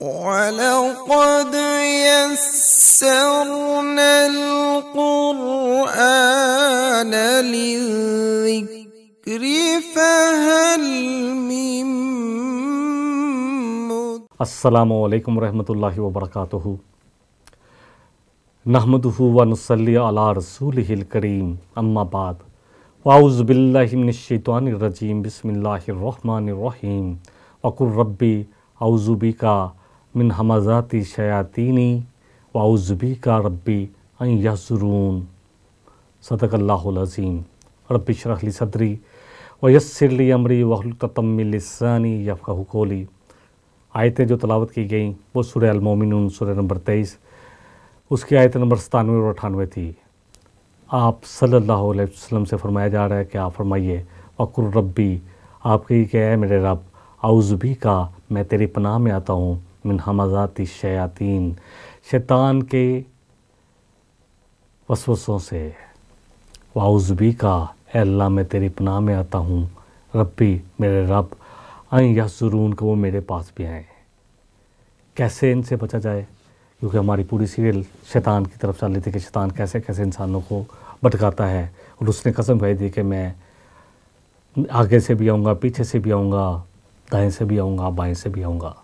ولقد يسرنا القرآن للذكر فهل من السلام عليكم ورحمة الله وبركاته نحمده ونصلي على رسوله الكريم أما بعد وأعوذ بالله من الشيطان الرجيم بسم الله الرحمن الرحيم وقل ربي أعوذ بك मिन हमज़ाती शयातीनी वाउज़बी का रब्बी यसरून सदकल्लाज़ीम रबी शरहली सदरी व यसरली अमरी वहलतमिलसानी यफ़ाकोली आयतें जो तलावत की गई वो सुर अलमोमिन सुर नंबर तेईस उसकी आयत नंबर सतानवे और अठानवे थी आप सल्लल्लाहु अलैहि वसल्लम से फरमाया जा रहा है कि आप फरमाइए वकुर रब्बी आप कही कह है मेरे रब आउज़ भी का मैं तेरी पनाह में आता हूँ मिन हमजाती शयातीन शैतान के वसवसों से वाउजबी का अल्लाह मैं तेरी पनाह में आता हूँ रब्बी मेरे रब आई या सुरून को वो मेरे पास भी आए कैसे इनसे बचा जाए क्योंकि हमारी पूरी सीरियल शैतान की तरफ चल रही थी कि शैतान कैसे कैसे इंसानों को भटकाता है और उसने कसम खाई थी कि मैं आगे से भी आऊँगा पीछे से भी आऊँगा दाएँ से भी आऊँगा बाएँ से भी आऊँगा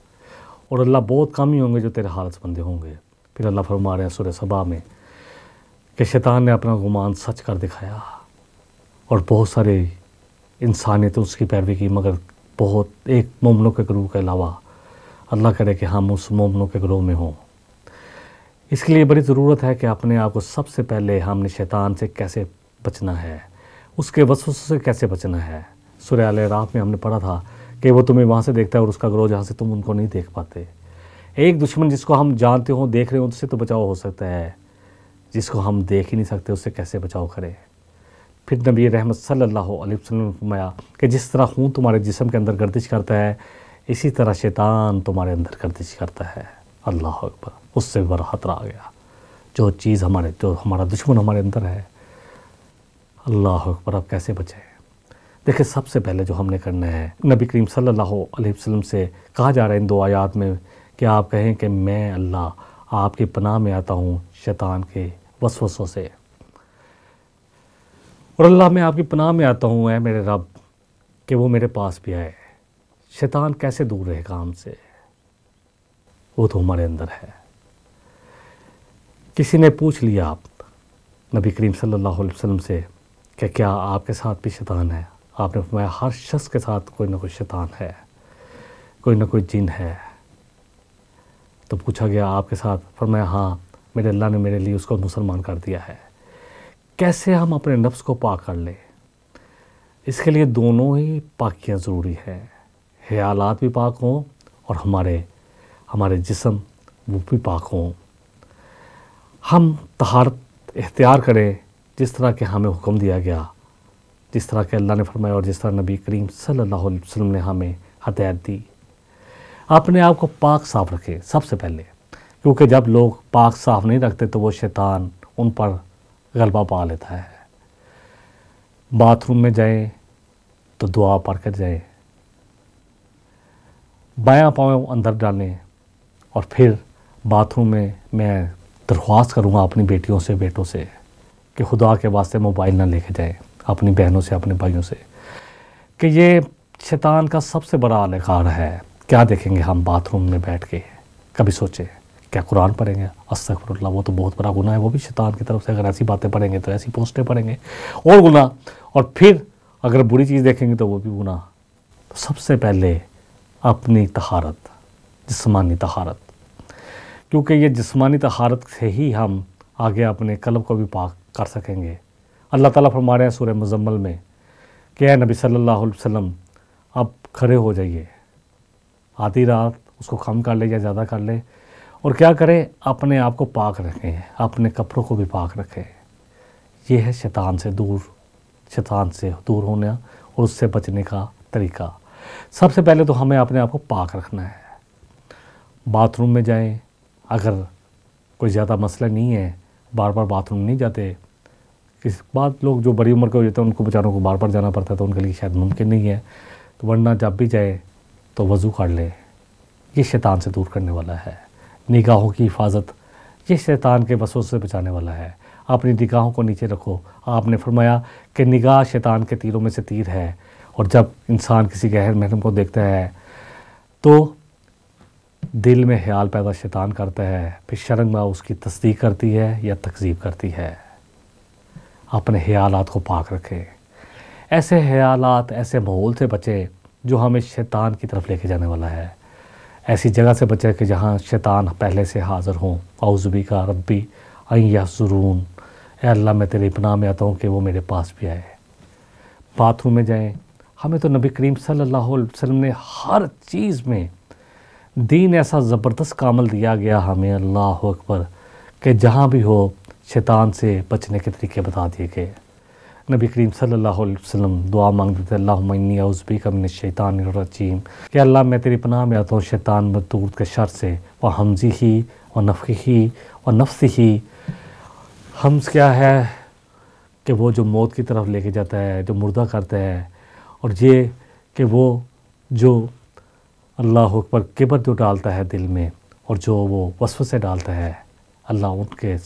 और अल्लाह बहुत कम ही होंगे जो तेरे हालत बंदे होंगे फिर अल्लाह फरमा रहे हैं सुर सभा में कि शैतान ने अपना गुमान सच कर दिखाया और बहुत सारे इंसानियत उसकी पैरवी की मगर बहुत एक ममनों के ग्रोह के अलावा अल्लाह करे कि हम उस ममनों के ग्रोह में हों इसके लिए बड़ी ज़रूरत है कि अपने आप को सबसे पहले हमने शैतान से कैसे बचना है उसके वसूस से कैसे बचना है सुर आल रात में हमने पढ़ा था कि वो तुम्हें वहाँ से देखता है और उसका ग्रोह जहाँ से तुम उनको नहीं देख पाते एक दुश्मन जिसको हम जानते हो देख रहे हो उससे तो बचाव हो सकता है जिसको हम देख ही नहीं सकते उससे कैसे बचाव करें फिर नबी रहमत सल्ला फरमाया कि जिस तरह खून तुम्हारे जिसम के अंदर गर्दिश करता है इसी तरह शैतान तुम्हारे अंदर गर्दिश करता है अल्लाह अकबर उससे बड़ा खतरा आ गया जो चीज़ हमारे जो हमारा दुश्मन हमारे अंदर है अल्लाह अकबर अब कैसे बचें देखिए सबसे पहले जो हमने करना है नबी करीम सल्लल्लाहु अलैहि वसल्लम से कहा जा रहा है इन दो आयात में कि आप कहें कि मैं अल्लाह आपकी पनाह में आता हूँ शैतान के वसवसों से और अल्लाह मैं आपकी पनाह में आता हूँ है मेरे रब कि वो मेरे पास भी आए शैतान कैसे दूर रहे काम से वो तो हमारे अंदर है किसी ने पूछ लिया आप नबी करीम सल्लल्लाहु अलैहि वसल्लम से कि क्या आपके साथ भी शैतान है आपने फरमाया हर शख्स के साथ कोई ना कोई शैतान है कोई ना कोई जिन है तो पूछा गया आपके साथ फरमाया हाँ मेरे अल्लाह ने मेरे लिए उसको मुसलमान कर दिया है कैसे हम अपने नफ्स को पाक कर लें इसके लिए दोनों ही पाकियाँ ज़रूरी हैं ख्यालात भी पाक हों और हमारे हमारे जिसम वो भी पाक हों हम तहारत इख्तियार करें जिस तरह के हमें हुक्म दिया गया जिस तरह के अल्लाह ने फरमाया और जिस तरह नबी करीम सल्लल्लाहु अलैहि वसल्लम ने हमें हदायत दी अपने आप को पाक साफ रखें सबसे पहले क्योंकि जब लोग पाक साफ नहीं रखते तो वो शैतान उन पर गलबा पा लेता है बाथरूम में जाएं तो दुआ पढ़ कर जाएं बायां पाँव अंदर डालें और फिर बाथरूम में मैं दरख्वास्त करूँगा अपनी बेटियों से बेटों से कि खुदा के वास्ते मोबाइल ना लेके जाएं अपनी बहनों से अपने भाइयों से कि ये शैतान का सबसे बड़ा आलकार है क्या देखेंगे हम बाथरूम में बैठ के कभी सोचें क्या कुरान पढ़ेंगे अस्तफरल्ला वो तो बहुत बड़ा गुना है वो भी शैतान की तरफ से अगर ऐसी बातें पढ़ेंगे तो ऐसी पोस्टें पढ़ेंगे और गुना और फिर अगर बुरी चीज़ देखेंगे तो वो भी गुना तो सबसे पहले अपनी तहारत जिसमानी तहारत क्योंकि ये जिसमानी तहारत से ही हम आगे अपने कलब को भी पाक कर सकेंगे अल्लाह ताला फरमा रहे हैं सूर्य मजम्मल में कि नबी सल्लल्लाहु अलैहि वसल्लम आप खड़े हो जाइए आधी रात उसको कम कर ले या ज़्यादा कर ले और क्या करें अपने आप को पाक रखें अपने कपड़ों को भी पाक रखें यह है शैतान से दूर शैतान से दूर होना और उससे बचने का तरीका सबसे पहले तो हमें अपने आप को पाक रखना है बाथरूम में जाएं अगर कोई ज़्यादा मसला नहीं है बार बार बाथरूम नहीं जाते इस बात लोग जो बड़ी उम्र के हो जाते हैं उनको बेचारों को बार बार जाना पड़ता है तो उनके लिए शायद मुमकिन नहीं है तो वरना जब भी जाए तो वज़ू कर ले ये शैतान से दूर करने वाला है निगाहों की हिफाजत ये शैतान के बसों से बचाने वाला है अपनी निगाहों को नीचे रखो आपने फरमाया कि निगाह शैतान के तीरों में से तीर है और जब इंसान किसी गहर महरम को देखता है तो दिल में ख्याल पैदा शैतान करता है फिर शर्मा उसकी तस्दीक करती है या तकजीब करती है अपने ख्यालात को पाक रखें ऐसे ख्यालात ऐसे माहौल से बचें जो हमें शैतान की तरफ लेके जाने वाला है ऐसी जगह से बचें कि जहाँ शैतान पहले से हाज़िर हों आउज़बी का रब्बी या सुरून अल्लाह मैं तेरे इपना में आता हूँ कि वो मेरे पास भी आए बाथरूम में जाएँ हमें तो नबी करीम सल्लल्लाहु अलैहि वसल्लम ने हर चीज़ में दीन ऐसा ज़बरदस्त कामल दिया गया हमें अल्लाह अकबर कि जहाँ भी हो शैतान से बचने के तरीके बता दिए गए नबी करीम सल्लल्लाहु अलैहि वसल्लम दुआ मांगते थे अल्लाहनी उज़बी कमिन शैतान रजीम कि अल्लाह मैं तेरी पनाह में आता हूँ शैतान मजदूर के शर से वह हमजी ही व नफ़ी ही व नफ्सी ही हम्स क्या है कि वो जो मौत की तरफ लेके जाता है जो मुर्दा करता है और ये कि वो जो अल्लाह पर किबर जो डालता है दिल में और जो वो वसफ़ से डालता है अल्लाह उनके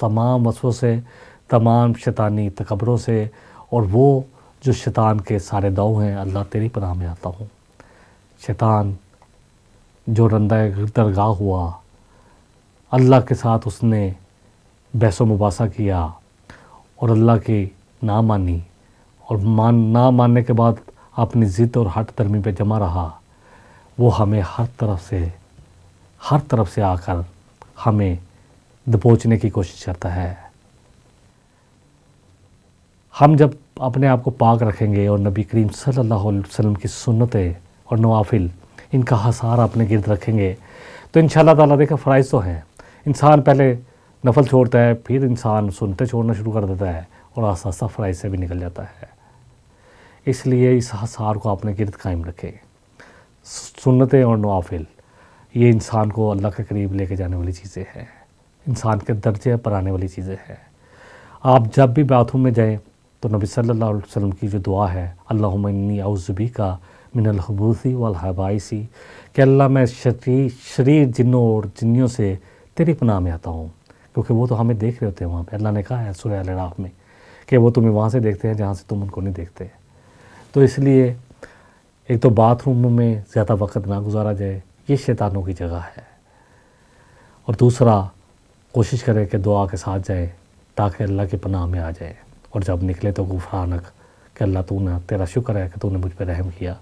तमाम वसों से तमाम शैतानी तकबरों से और वो जो शैतान के सारे दाव हैं अल्लाह तेरी पनाह में आता हूँ शैतान जो रंदा दरगाह हुआ अल्लाह के साथ उसने बहसो मुबासा किया और अल्लाह की ना मानी और मान ना मानने के बाद अपनी ज़िद और हट तरमी पर जमा रहा वो हमें हर तरफ से हर तरफ से आकर हमें दबोचने की कोशिश करता है हम जब अपने आप को पाक रखेंगे और नबी करीम सल्लल्लाहु अलैहि वसल्लम की सुन्नतें और नवाफिल इनका हसार अपने गिरद रखेंगे तो इन ताला देखा फ़राइज़ तो हैं इंसान पहले नफल छोड़ता है फिर इंसान सुनते छोड़ना शुरू कर देता है और आस्ता आस्ता फ़्राइज से भी निकल जाता है इसलिए इस हसार को अपने गिरद कायम रखें सुनतें और नवाफिल ये इंसान को अल्लाह के करीब लेके जाने वाली चीज़ें हैं इंसान के दर्जे पर आने वाली चीज़ें हैं आप जब भी बाथरूम में जाएँ तो नबी सल्लल्लाहु अलैहि वसल्लम की जो दुआ है अल्लाहनी आउज़बी का मिनलबूसी वालहबाइसी कि अल्लाह मैं शरीर शरीर जिन्नों और जिन्नियों से तेरी पनाह में आता हूँ क्योंकि वो तो हमें देख रहे होते हैं वहाँ पर अल्लाह ने कहा है सुरह अलराफ में कि वो तुम्हें वहाँ से देखते हैं जहाँ से तुम उनको नहीं देखते तो इसलिए एक तो बाथरूम में ज़्यादा वक्त ना गुजारा जाए ये शैतानों की जगह है और दूसरा कोशिश करें कि दुआ के साथ जाएँ ताकि अल्लाह की पनाह में आ जाए और जब निकले तो गुफानक कि अल्लाह तू ना तेरा शुक्र है कि तूने मुझ पर रहम किया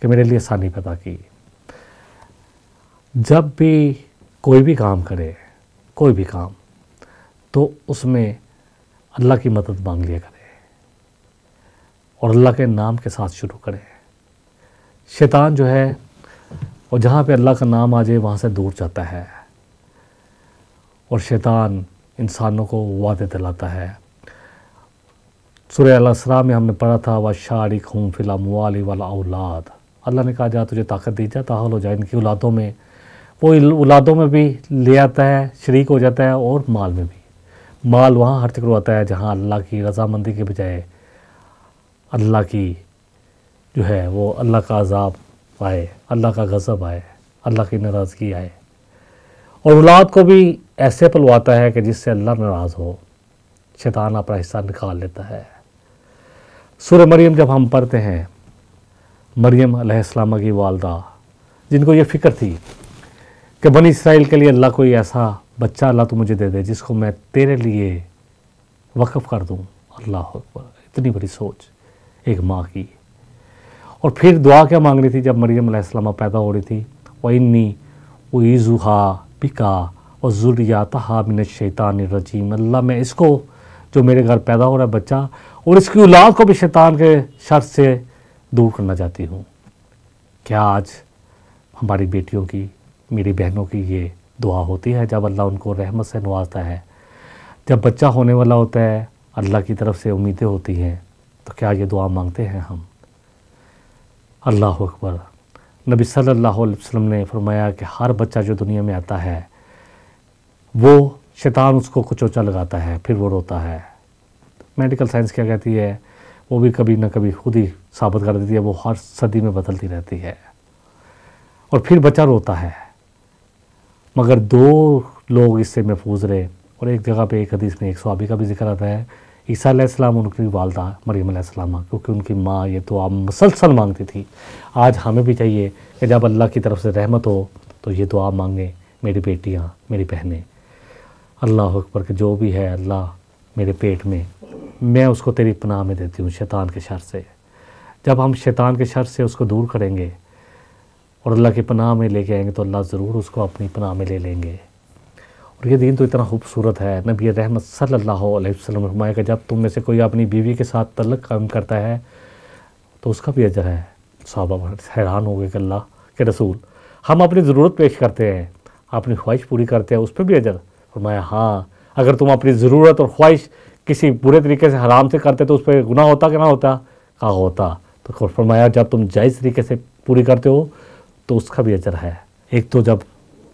कि मेरे लिए आसानी पैदा की जब भी कोई भी काम करे कोई भी काम तो उसमें अल्लाह की मदद मांग लिया करें और अल्लाह के नाम के साथ शुरू करें शैतान जो है और जहाँ पे अल्लाह का नाम आ जाए वहाँ से दूर जाता है और शैतान इंसानों को वादे दिलाता है सुरह असरा में हमने पढ़ा था वह शारिक हूँ फिला मुआली वाला औलाद अल्लाह ने कहा जा तुझे ताकत दी जा ताहल हो जाए इनकी औलादों में वो औलादों में भी ले आता है शरीक हो जाता है और माल में भी माल वहाँ हर चक्र आता है जहाँ अल्लाह की रजामंदी के बजाय अल्लाह की जो है वो अल्लाह का अजाब आए अल्लाह का गज़ब आए अल्लाह की नाराज़गी आए और औलाद को भी ऐसे पलवाता है कि जिससे अल्लाह नाराज़ हो शैतान अपना हिस्सा निकाल लेता है सूर्य मरियम जब हम पढ़ते हैं मरियम अलैहिस्सलाम की वालदा जिनको ये फ़िक्र थी कि बनी इसराइल के लिए अल्लाह कोई ऐसा बच्चा अल्लाह तो मुझे दे दे जिसको मैं तेरे लिए वक़ कर दूँ अल्लाह अकबर इतनी बड़ी सोच एक माँ की और फिर दुआ क्या मांग रही थी जब मरियम पैदा हो रही थी व इन्नी ईज़ुहा पिका और ज़ुरियात हामिन शैतान रजीम अल्लाह मैं इसको जो मेरे घर पैदा हो रहा है बच्चा और इसकी औलाद को भी शैतान के शर से दूर करना चाहती हूँ क्या आज हमारी बेटियों की मेरी बहनों की ये दुआ होती है जब अल्लाह उनको रहमत से नवाजता है जब बच्चा होने वाला होता है अल्लाह की तरफ से उम्मीदें होती हैं तो क्या ये दुआ मांगते हैं हम अल्लाह अकबर नबी सल्लल्लाहु अलैहि वसल्लम ने फरमाया कि हर बच्चा जो दुनिया में आता है वो शैतान उसको कुचोचा लगाता है फिर वो रोता है मेडिकल साइंस क्या कहती है वो भी कभी ना कभी खुद ही साबित कर देती है वो हर सदी में बदलती रहती है और फिर बच्चा रोता है मगर दो लोग इससे महफूज रहे और एक जगह पे एक हदीस में एक सहाबी का भी जिक्र आता है ईसा सलाम उनकी वालदा मरीम सलाम क्योंकि उनकी माँ ये तो आप मुसलसल मांगती थी आज हमें भी चाहिए कि जब अल्लाह की तरफ से रहमत हो तो ये दुआ मांगें मेरी बेटियाँ मेरी बहनें अल्लाह अकबर के जो भी है अल्लाह मेरे पेट में मैं उसको तेरी पनाह में देती हूँ शैतान के शर से जब हम शैतान के शर से उसको दूर करेंगे और अल्लाह की पनाह में लेके आएंगे तो अल्लाह ज़रूर उसको अपनी पनाह में ले लेंगे और ये दिन तो इतना खूबसूरत है नबी रहमत वसल्लम वसलम का जब तुम में से कोई अपनी बीवी के साथ तलक कायम करता है तो उसका भी अजर है सहाबा हैरान हो गए कि अल्लाह के रसूल हम अपनी ज़रूरत पेश करते हैं अपनी ख्वाहिश पूरी करते हैं उस पर भी अजर फरमाया हाँ अगर तुम अपनी ज़रूरत और ख्वाहिश किसी बुरे तरीके से हराम से करते तो उस पर गुना होता कि ना होता कहा होता तो फरमाया जब तुम जायज़ तरीके से पूरी करते हो तो उसका भी अजर है एक तो जब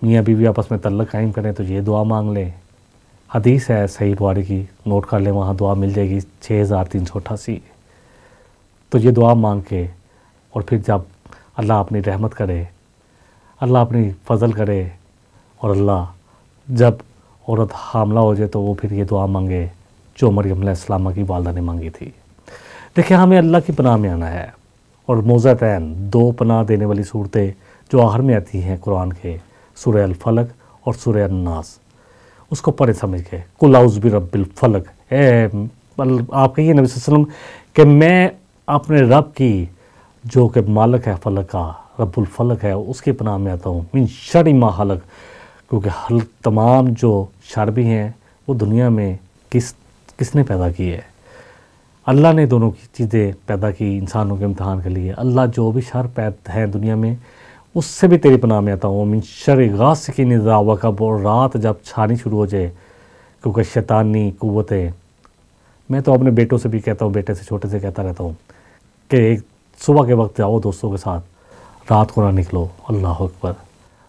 मियाँ बीवी आपस में तल्लक कायम करें तो ये दुआ मांग लें हदीस है सही बुहारी की नोट कर लें वहाँ दुआ मिल जाएगी छः हज़ार तीन सौ अठासी तो ये दुआ मांग के और फिर जब अल्लाह अपनी रहमत करे अल्लाह अपनी फजल करे और अल्लाह जब औरत हामला हो जाए तो वो फिर ये दुआ मांगे जो मरियम सलामा की वालदा ने मांगी थी देखिए हमें अल्लाह की पनाह में आना है और मोज़तैन दो पनाह देने वाली सूरतें जो आहर में आती हैं कुरान के सुर अलफलक और सुर अन्नास उसको पढ़े समझ के कुलाउज़ भी रबिलफलक ए मतलब आप कहिए नबी वसल्लम कि मैं अपने रब की जो कि मालक है फलक का रब्बुल फलक है उसके पनाह में आता हूँ मिन शरी मा हलक क्योंकि हल तमाम जो शरबी हैं वो दुनिया में किस किसने पैदा की है अल्लाह ने दोनों की चीज़ें पैदा की इंसानों के इम्तहान के लिए अल्लाह जो भी शर पैद है दुनिया में उससे भी तेरी पनाह में आता हूँ मिन शर गास की निजा कब और रात जब छानी शुरू हो जाए क्योंकि शैतानी कुतें मैं तो अपने बेटों से भी कहता हूँ बेटे से छोटे से कहता रहता हूँ कि एक सुबह के वक्त जाओ दोस्तों के साथ रात को ना निकलो अल्लाह अकबर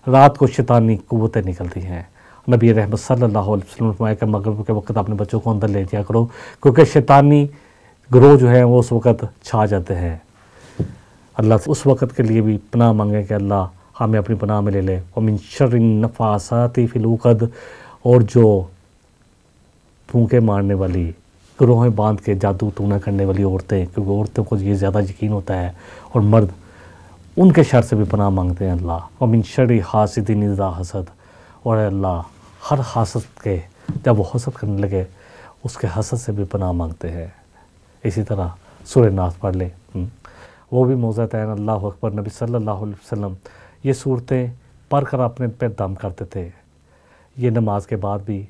रात को शैतानी कुतें निकलती हैं नबी रहमत सल्ला वसलम फरमाया कि मगरब के वक्त अपने बच्चों को अंदर ले जाया करो क्योंकि शैतानी ग्रोह जो है वो उस वक़्त छा जाते हैं अल्लाह से उस वक़्त के लिए भी पनाह मांगे कि अल्लाह हमें अपनी पनाह में ले ले वमिन शर नफासाती फ़िलूकद और जो फूके मारने वाली ग्रोहें बांध के जादू टूना करने वाली औरतें क्योंकि औरतों को ये ज़्यादा यकीन होता है और मर्द उनके शर से भी पनाह मांगते हैं अल्लाह और मिन शरी हासद निदा हसद और अल्लाह हर हासद के जब वो हसद करने लगे उसके हसद से भी पनाह मांगते हैं इसी तरह सूर्य नाथ पढ़ लें हम्म। वो भी मौज़ तैन अल्लाह अकबर नबी सल्लल्लाहु अलैहि वसल्लम ये सूरतें पढ़ कर अपने पे दम करते थे ये नमाज के बाद भी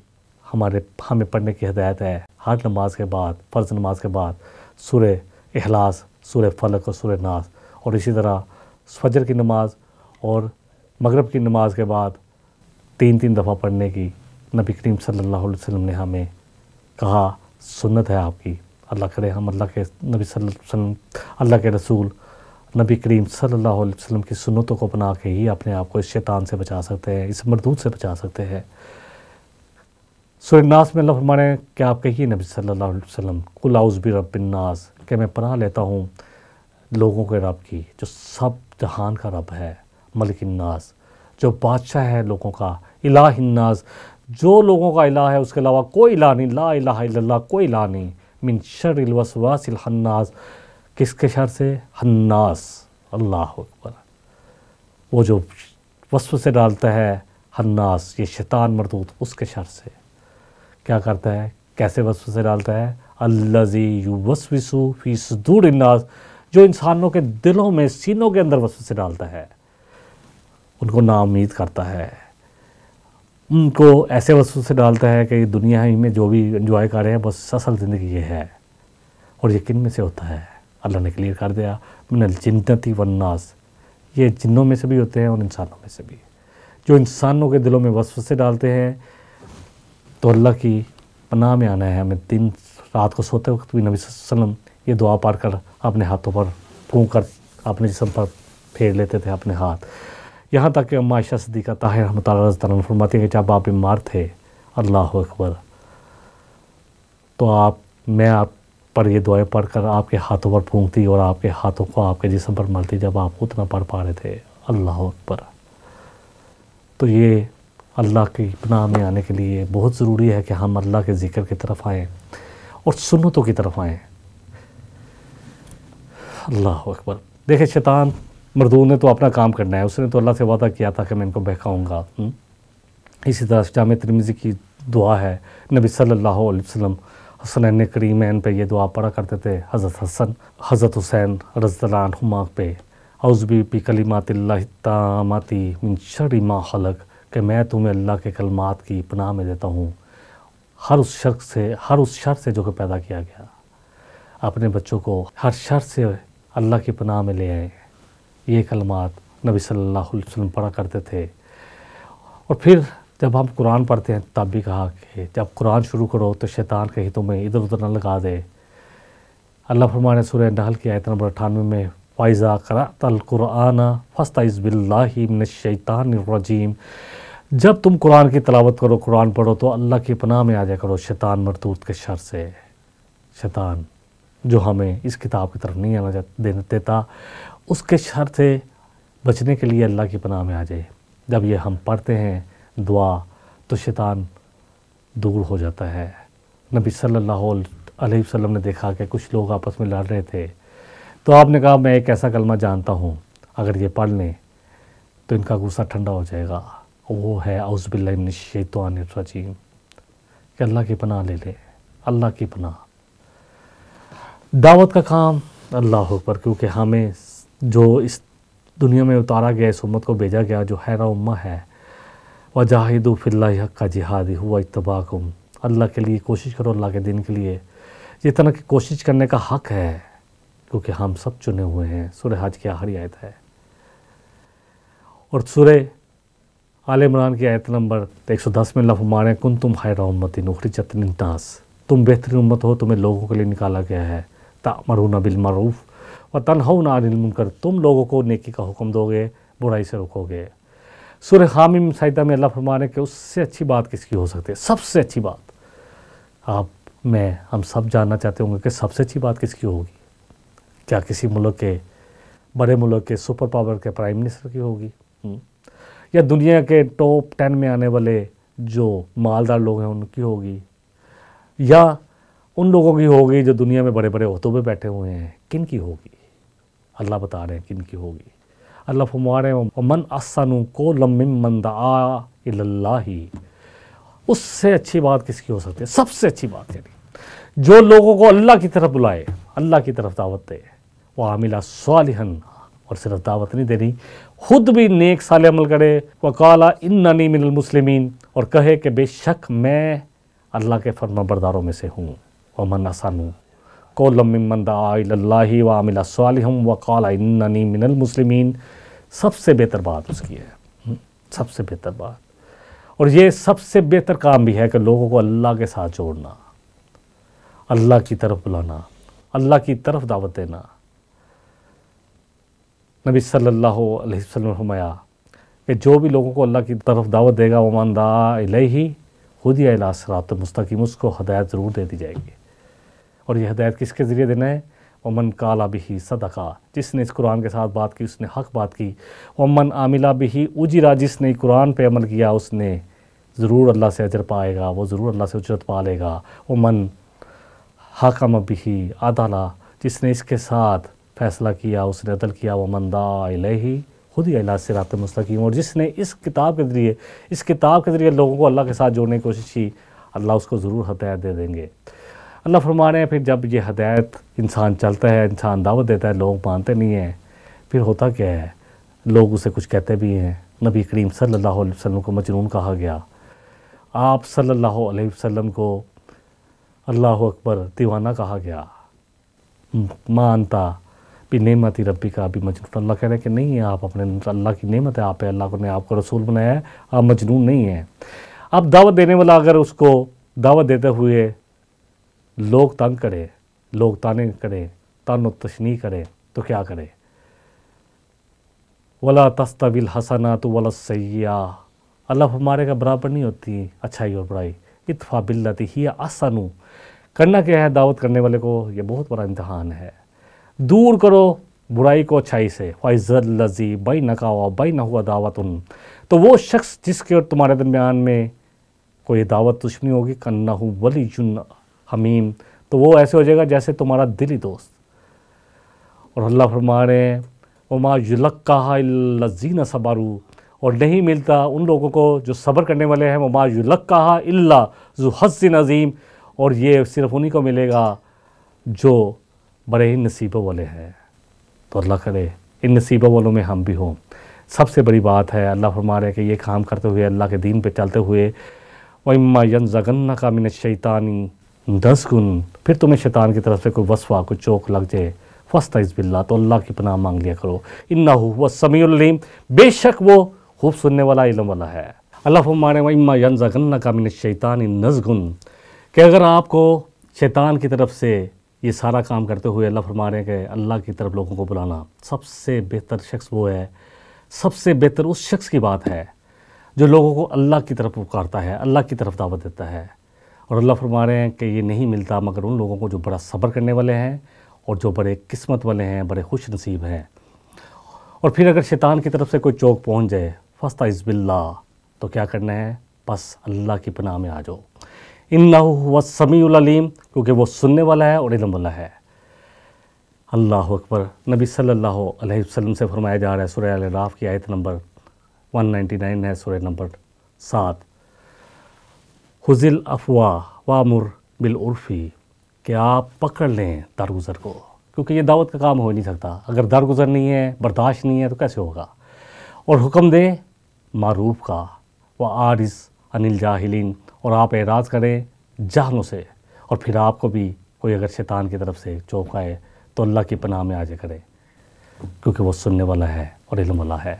हमारे हमें पढ़ने की हदायत है हर नमाज के बाद फ़र्ज़ नमाज के बाद सूर्य अहलास सूर्य फलक और सूर्य नास और इसी तरह फजर की नमाज़ और मगरब की नमाज के बाद तीन तीन दफ़ा पढ़ने की नबी करीम सल्लल्लाहु अलैहि वसल्लम ने हमें कहा सुन्नत है आपकी अल्लाह करे हम अल्लाह के नबी वसल्लम अल्लाह के रसूल नबी करीम सल्लल्लाहु अलैहि वसल्लम की सुन्नतों को अपना के ही अपने आप को इस शैतान से बचा सकते हैं इस मरदूत से बचा सकते हैं सुरनास में अल्लाह फरमाने क्या आप कहिए नबी सल्लल्लाहु अलैहि वसल्लम कुल आउज़ रबिन कि मैं पनाह लेता हूँ लोगों के रब की जो सब जहान का रब है मलिक नाज जो बादशाह है लोगों का इलाह नाज जो लोगों का इलाह है उसके अलावा कोई इला नहीं ला इलाह इल्लल्लाह कोई इला नहीं मिन शर हन्नास किसके शर से हन्नास अल्लाह अकबर वो जो वस्व से डालता है हन्नास ये शैतान मरदूत उसके शर से क्या करता है कैसे वस्व से डालता है अल्लाजी यू वसविसू फी सदूर इन्नास जो इंसानों के दिलों में सीनों के अंदर वसूस डालता है उनको नाउमीद करता है उनको ऐसे से डालता है कि दुनिया ही में जो भी इंजॉय कर रहे हैं बस ससल ज़िंदगी ये है और ये किन में से होता है अल्लाह ने क्लियर कर दिया मिनल जिन्नति वन्नास ये जिन्नों में से भी होते हैं और इंसानों में से भी जो इंसानों के दिलों में से डालते हैं तो अल्लाह की पनाह में आना है हमें दिन रात को सोते वक्त भी नबी वसल्लम ये दुआ पढ़ कर अपने हाथों पर फूँक कर अपने जिसम पर फेर लेते थे अपने हाथ यहाँ तक कि अम्माशा आयशा सदीक़ा ताहिर रहमत फरमाते हैं कि जब आप बीमार थे अल्लाह अकबर तो आप मैं आप पर ये दुआएं पढ़कर आपके हाथों पर फूंकती और आपके हाथों को आपके जिसम पर मलती जब आप उतना पढ़ पा रहे थे अल्लाह अकबर तो ये अल्लाह की इतना में आने के लिए बहुत ज़रूरी है कि हम अल्लाह के ज़िक्र की तरफ आएँ और सुन्नतों की तरफ आए अल्लाह अकबर देखे शैतान मरदून ने तो अपना काम करना है उसने तो अल्लाह से वादा किया था कि मैं इनको बहकाऊँगा हम्म? इसी तरह जाम तिरमिज़ी की दुआ है नबी सल्लल्लाहु अलैहि वसल्लम हसन करीमैन पे ये दुआ पढ़ा करते थे हज़रत हसन हज़रत हुसैन रजतलान हमाक पे बी पी कलीमातिल्लामाती मिन शरी मा के मैं तुम्हें अल्लाह के कलमात की पनाह में देता हूँ हर उस शर्क से हर उस शर से जो कि पैदा किया गया अपने बच्चों को हर शर से अल्लाह की पनाह में ले आए ये कलमात नबी सल्लल्लाहु अलैहि वसल्लम पढ़ा करते थे और फिर जब हम कुरान पढ़ते हैं तब भी कहा कि जब कुरान शुरू करो तो शैतान के हितों में इधर उधर न लगा दे अल्लाह फरमाने सूर्य नहल की आयत नंबर अठानवे में फ़ाइज़ा करा तल कुराना फ़स्ता रजीम जब तुम कुरान की तलावत करो कुरान पढ़ो तो अल्लाह की पनाह में आ जाया करो शैतान मरतूत के शर से शैतान जो हमें इस किताब की तरफ नहीं आना देता उसके शर से बचने के लिए अल्लाह की पनाह में आ जाए जब ये हम पढ़ते हैं दुआ तो शैतान दूर हो जाता है नबी सल्लल्लाहु अलैहि वसल्लम ने देखा कि कुछ लोग आपस में लड़ रहे थे तो आपने कहा मैं एक ऐसा कलमा जानता हूँ अगर ये पढ़ लें तो इनका गुस्सा ठंडा हो जाएगा वो है अउज़बिल्लाशानरजीम कि अल्लाह की पनाह ले ले अल्लाह की पनाह दावत का काम अल्लाह पर क्योंकि हमें जो इस दुनिया में उतारा गया इस उम्मत को भेजा गया जो हैरा उम्मा है वजाहिद फ़िल्ला हक का जिहाद हुआ इतबाकुम अल्लाह के लिए कोशिश करो अल्लाह के दिन के लिए जितना कि कोशिश करने का हक है क्योंकि हम सब चुने हुए हैं सुरह हज की आखिरी आयत है और सुरह आल इमरान की आयत नंबर एक सौ दस में लफमारे कुन तुम खैर उम्मती नौकरी चतनास तुम बेहतरीन उम्मत हो तुम्हें लोगों के लिए निकाला गया है तामरून बिलमरूफ व तनहु नानकर तुम लोगों को नेकी का हुक्म दोगे बुराई से रुकोगे सुर हामिम सहिदा में अल्लाह फरमाने के उससे अच्छी बात किसकी हो सकती है सबसे अच्छी बात आप मैं हम सब जानना चाहते होंगे कि सबसे अच्छी बात किसकी होगी क्या किसी मुल्क के बड़े मुल्क के सुपर पावर के प्राइम मिनिस्टर की होगी हम्म। या दुनिया के टॉप टेन में आने वाले जो मालदार लोग हैं उनकी होगी या उन लोगों की होगी जो दुनिया में बड़े बड़े अहतों पर बैठे हुए हैं किन की होगी अल्लाह बता रहे हैं किन की होगी अल्लाह फरमा मन असन को लमिम मंदा ही उससे अच्छी बात किसकी हो सकती है सबसे अच्छी बात यानी जो लोगों को अल्लाह की तरफ बुलाए अल्लाह की तरफ दावत दे वह आमिला सालिहन और सिर्फ दावत नहीं देनी खुद भी नेक साल अमल करे वकाला इन नानी मिनल मुसलिमीन और कहे कि बेशक मैं अल्लाह के फर्मा बरदारों में से हूँ व मन सानू कोलमंदा व आमिला वकाला इन नानी मिनल मुसलिमीन सबसे बेहतर बात उसकी है हम्म, सबसे बेहतर बात और ये सबसे बेहतर काम भी है कि लोगों को अल्लाह के साथ जोड़ना अल्लाह की तरफ बुलाना अल्लाह की तरफ दावत देना नबी सल्लल्लाहु अलैहि वसल्लम फरमाया कि जो भी लोगों को अल्लाह की तरफ दावत देगा वमानदा ही खुद या अलासरात मुस्तकीम उसको हदायत ज़रूर दे दी जाएगी और यह हदायत किसके ज़रिए देना है वमन काला भी सदका जिसने इस कुरान के साथ बात की उसने हक बात की वमन आमिला भी उजिरा जिसने कुरान पे अमल किया उसने ज़रूर अल्लाह से अजर पाएगा वो ज़रूर अल्लाह से उजरत पा लेगा वमन हकम भी अदाला जिसने इसके साथ फैसला किया उसने अदल किया व मंदा ही खुद ही अला सिरात मुस्तकीम और जिसने इस किताब के ज़रिए इस किताब के ज़रिए लोगों को अल्लाह के साथ जोड़ने की कोशिश की अल्लाह उसको ज़रूर हदायत दे देंगे अल्लाह फरमा रहे हैं फिर जब ये हदायत इंसान चलता है इंसान दावत देता है लोग मानते नहीं हैं फिर होता क्या है लोग उसे कुछ कहते भी हैं नबी करीम सल्लल्लाहु अलैहि वसल्लम को मजनून कहा गया आप सल्लल्लाहु अलैहि वसल्लम को अल्लाह अकबर दीवाना कहा गया मानता भी नमत ही रबी का भी मजनू अल्लाह कह रहे हैं कि नहीं है आप अपने अल्लाह की नमत है आप अल्लाह ने आपको रसूल बनाया है आप मजनू नहीं हैं अब दावत देने वाला अगर उसको दावत देते हुए लोग तंग करें लोग ताने करें तान तशनी करें तो क्या करें वला तस्तविल हसना तो वला सैया अल्लाह हमारे का बराबर नहीं होती अच्छाई और बुराई इतफ़ा बिल्लती ही आसानू करना क्या है दावत करने वाले को यह बहुत बड़ा इम्तहान है दूर करो बुराई को अच्छाई से फ़ैज़र लजी बई नकावा बई न हुआ उन तो वो शख्स जिसके और तुम्हारे दरमियान में कोई दावत दुश्मनी होगी कन्ना हो वली जुन हमीम तो वो ऐसे हो जाएगा जैसे तुम्हारा दिल ही दोस्त और अल्लाह फरमा रहे हैं उमा युलक्का सबारू और नहीं मिलता उन लोगों को जो सब्र करने वाले हैं उमा युलक्का इल्ला हसिन अज़ीम और ये सिर्फ़ उन्हीं को मिलेगा जो बड़े इन नसीबों वाले हैं तो अल्लाह करे इन नसीबों वालों में हम भी हों सबसे बड़ी बात है अल्लाह फरमा रहे कि ये काम करते हुए अल्लाह के दीन पे चलते हुए वम्मा यन जगन्ना का मिन शैतानी दस गुन फिर तुम्हें शैतान की तरफ से कोई वसवा कोई चौक लग जाए इस बिल्ला तो अल्लाह की पनाह मांग लिया करो इन्ना वह समीम बेशक वो खूब सुनने वाला इलम वाला है अल्लाह फरमाने वम्मा यन जगन्ना का मिन शैतानी नजगुन कि अगर आपको शैतान की तरफ से ये सारा काम करते हुए अल्लाह फरमा रहे हैं कि अल्लाह की तरफ लोगों को बुलाना सबसे बेहतर शख्स वो है सबसे बेहतर उस शख्स की बात है जो लोगों को अल्लाह की तरफ पुकारता है अल्लाह की तरफ दावत देता है और अल्लाह फरमा रहे हैं कि ये नहीं मिलता मगर उन लोगों को जो बड़ा सब्र करने वाले हैं और जो बड़े किस्मत वाले हैं बड़े खुश नसीब हैं और फिर अगर शैतान की तरफ से कोई चौक पहुँच जाए फस्ता इज़बिल्ला तो क्या करना है बस अल्लाह की पनाह में आ जाओ इन हुआ समीम क्योंकि वो सुनने वाला है और इलम वाला है अल्लाह अकबर नबी सल्लल्लाहु अलैहि वसल्लम से फरमाया जा रहा है सुरह अलराफ की आयत नंबर 199 है सुरह नंबर सात हुजिल अफवाह वामुर बिल उर्फ़ी कि आप पकड़ लें दारगुजर को क्योंकि ये दावत का काम हो ही नहीं सकता अगर दारगुजर नहीं है बर्दाश्त नहीं है तो कैसे होगा और हुक्म दें मारूफ का व आरिस अनिल जाहिलिन और आप एराज करें जहनों से और फिर आपको भी कोई अगर शैतान की तरफ से चौंकाए तो अल्लाह की पनाह में आज करें क्योंकि वो सुनने वाला है और इलम वाला है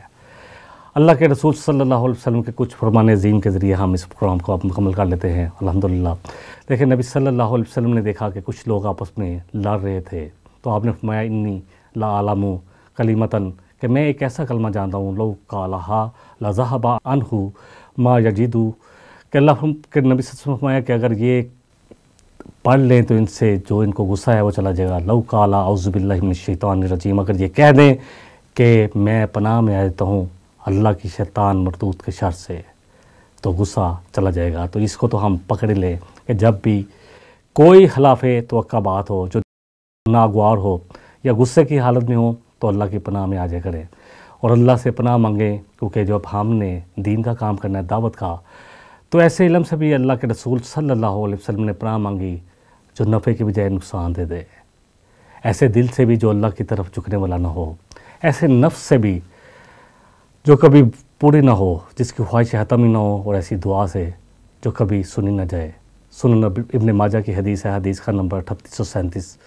अल्लाह के रसूल सल्लल्लाहु अलैहि वसल्लम के कुछ फरमान जीम के ज़रिए हम इस प्रोग्राम को आप मुकम्मल कर लेते हैं अल्हम्दुलिल्लाह लेकिन नबी सल्लल्लाहु अलैहि वसल्लम ने देखा कि कुछ लोग आपस में लड़ रहे थे तो आपने फरमाया इन्नी ला आलमू कलीमतन कि मैं एक ऐसा कलमा जानता हूँ लो कालहा लजहबा अनहू मा यजीदू कि अल्लाह के नबी फरमाया कि अगर ये पढ़ लें तो इनसे जो इनको गुस्सा है वो चला जाएगा लव काला अउज़बिल्लिमिनशैतान रजीम अगर ये कह दें कि मैं पनाह में आ जाता हूँ अल्लाह की शैतान मरदूत के शर से तो गुस्सा चला जाएगा तो इसको तो हम पकड़ लें कि जब भी कोई खिलाफ तो बात हो जो नागवार हो या गुस्से की हालत में हो तो अल्लाह की पनाह में आ जाए करें और अल्लाह से पनाह मांगें क्योंकि जब हमने दीन का काम करना है दावत का तो ऐसे इलम से भी अल्लाह के रसूल सल्लल्लाहु अलैहि वसल्लम ने पनाह मांगी जो नफ़े के बजाय नुकसान दे दे ऐसे दिल से भी जो अल्लाह की तरफ झुकने वाला ना हो ऐसे नफ्स से भी जो कभी पूरी ना हो जिसकी ख्वाहिश हतम ही ना हो और ऐसी दुआ से जो कभी सुनी ना जाए सुन इबन माजा की हदीस है हदीस का नंबर अठतीस सौ सैंतीस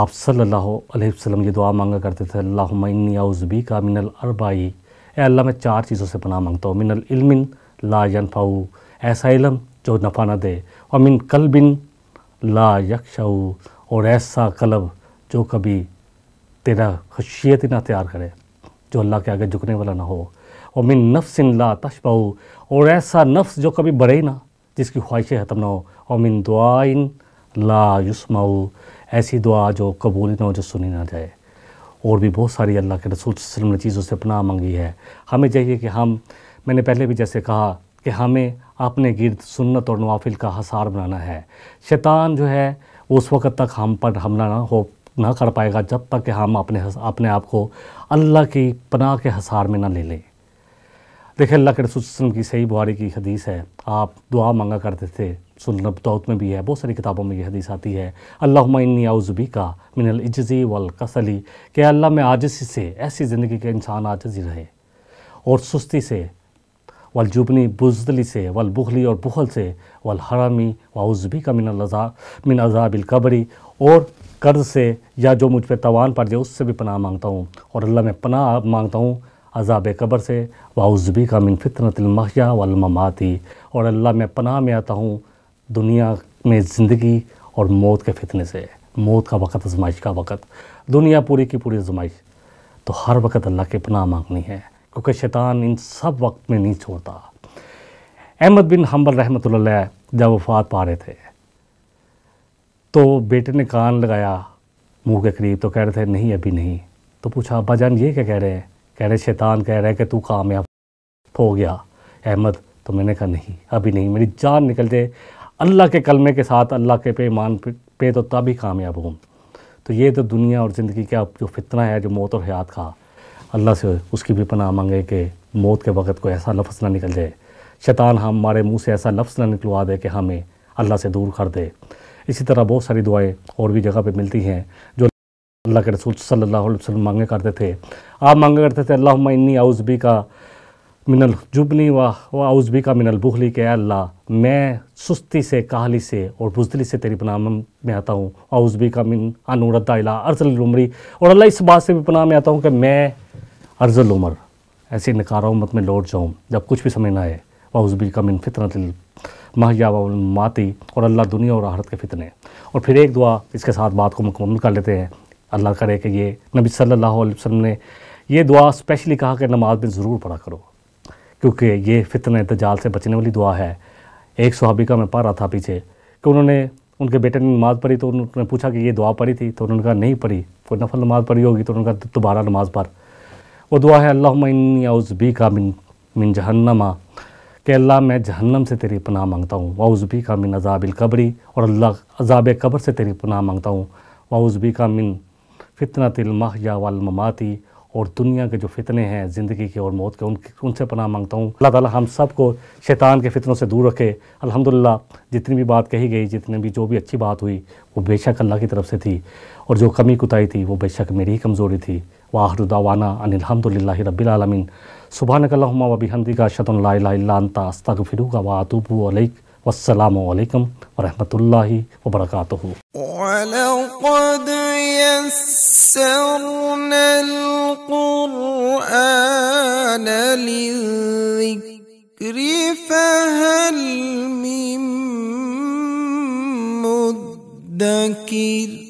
आप सल्लल्लाहु अलैहि वसल्लम ये दुआ मांगा करते थे अल्लाह मन्नी आउज़बी का मिनल अरबाई ए अल्लाह मैं चार चीज़ों से पनाह मांगता हूँ मिनल इल्मिन ला यनफ़ाऊ इलम जो नफ़ा न दे और मिन कल बिन ला यकशाऊ और ऐसा कलब जो कभी तेरा खशियत ना तैयार करे जो अल्लाह के आगे झुकने वाला ना हो और मिन नफ्स इन ला तशबाऊ और ऐसा नफ्स जो कभी बढ़े ही ना जिसकी ख्वाहिशें ख़त्म ना हो और मिन दुआ इन ला युसमाऊ ऐसी दुआ जो कबूल ना हो जो सुनी ना जाए और भी बहुत सारी अल्लाह के रसूल वसलम ने चीज़ों से अपना मांगी है हमें चाहिए कि हम मैंने पहले भी जैसे कहा कि हमें अपने गिरद सुन्नत और नवाफिल का हसार बनाना है शैतान जो है उस वक़्त तक हम पर हमला ना हो ना कर पाएगा जब तक कि हम अपने अपने आप को अल्लाह की पनाह के हसार में ना ले लें देखिए अल्लाह के रसूल की सही बुहारी की हदीस है आप दुआ मांगा करते थे सुनब दाऊद में भी है बहुत सारी किताबों में ये हदीस आती है अल्लाह इन्नी का मिनल इजज़ी वल कसली कि अल्लाह में आजसी से ऐसी ज़िंदगी के इंसान आजजी रहे और सुस्ती से जुबनी बुजदली से बुखली और बुखल से हरामी वाउज़बी का मिन लजा मिन अजाबिल कबरी और कर्ज से या जो मुझ पर तवान पड़ जाए उससे भी पनाह मांगता हूँ और अल्लाह में पनाह मांगता हूँ अजाब कबर से वाउज़बी का मिन फितनतमहिया वलममाती और अल्लाह में पनाह में आता हूँ दुनिया में ज़िंदगी और मौत के फितने से मौत का वक़्त आजमाइश का वक़्त दुनिया पूरी की पूरी आजमाइश तो हर वक्त अल्लाह की पनाह मांगनी है क्योंकि शैतान इन सब वक्त में नहीं छोड़ता अहमद बिन हम्बल रहमत जब वफात पा रहे थे तो बेटे ने कान लगाया मुंह के करीब तो कह रहे थे नहीं अभी नहीं तो पूछा अब्बा जान ये क्या कह रहे हैं कह रहे शैतान कह रहे हैं कि तू कामयाब हो गया अहमद तो मैंने कहा नहीं अभी नहीं मेरी जान निकल जाए अल्लाह के कलमे के साथ अल्लाह के पे ईमान पे तो तब ही कामयाब हूँ तो ये तो दुनिया और ज़िंदगी का जो फितना है जो मौत और हयात का अल्लाह से उसकी भी पनाह मांगे कि मौत के वक़्त को ऐसा लफ्ज़ ना निकल जाए शैतान हमारे मुँह से ऐसा लफ्ज़ ना निकलवा दे कि हमें अल्लाह से दूर कर दे इसी तरह बहुत सारी दुआएँ और भी जगह पर मिलती हैं जो अल्लाह के रसूल सल्लल्लाहु अलैहि वसल्लम मांगे करते थे आप मांगा करते थे अल्लाह इन्नी आउज़बी का मिनल जुबनी व आउज़बी का मिनल बुखली के अल्लाह मैं सुस्ती से काहली से और बुजदली से तेरी पनाह में आता हूँ आउज़बी का मिन अनूरदा अला अर्जल उमरी और अल्लाह इस बात से भी पनाह में आता हूँ कि मैं अर्जल उमर ऐसे नकारा उम्मत में लौट जाऊँ जब कुछ भी समय ना आए वाउज़बी का मिन फितरत माहिया माती और अल्लाह दुनिया और आहरत के फितने और फिर एक दुआ इसके साथ बात को मुकम्मल कर लेते हैं अल्लाह करे कि ये नबी सल्लल्लाहु अलैहि वसल्लम ने ये दुआ स्पेशली कहा कि नमाज में ज़रूर पढ़ा करो क्योंकि ये फितन दजाल से बचने वाली दुआ है एक सहाबी का मैं पढ़ रहा था पीछे कि उन्होंने उनके बेटे ने नमाज़ पढ़ी तो उन्होंने पूछा कि ये दुआ पढ़ी थी तो उन्होंने कहा नहीं पढ़ी कोई नफल नमाज़ पढ़ी होगी तो उन्होंने कहा दोबारा नमाज़ पढ़ वो दुआ है अल्लाह उज़बी का मिन मिन जहन्नमा के अल्लाह मैं जहन्नम से तेरी पनाह मांगता हूँ वाउज़बी का मिन अजाबिल और अल्लाह अजाब कब्र से तेरी पनाह मांगता हूँ वाउज़बी का मिन फ़ितनतलमह या वालममाती और दुनिया के जो फितने हैं ज़िंदगी के और मौत के उन उनसे पनाह मांगता हूँ अल्लाह ताला हम सब को शैतान के फितनों से दूर रखे अल्हम्दुलिल्लाह जितनी भी बात कही गई जितने भी जो भी अच्छी बात हुई वो बेशक अल्लाह की तरफ से थी और जो कमी कुताई थी वो बेशक मेरी ही कमज़ोरी थी واخر دعوانا ان الحمد لله رب العالمين سبحانك اللهم وبحمدك اشهد ان لا اله الا انت استغفرك واتوب اليك والسلام عليكم ورحمه الله وبركاته ولقد يسرنا القران للذكر فهل من مدكر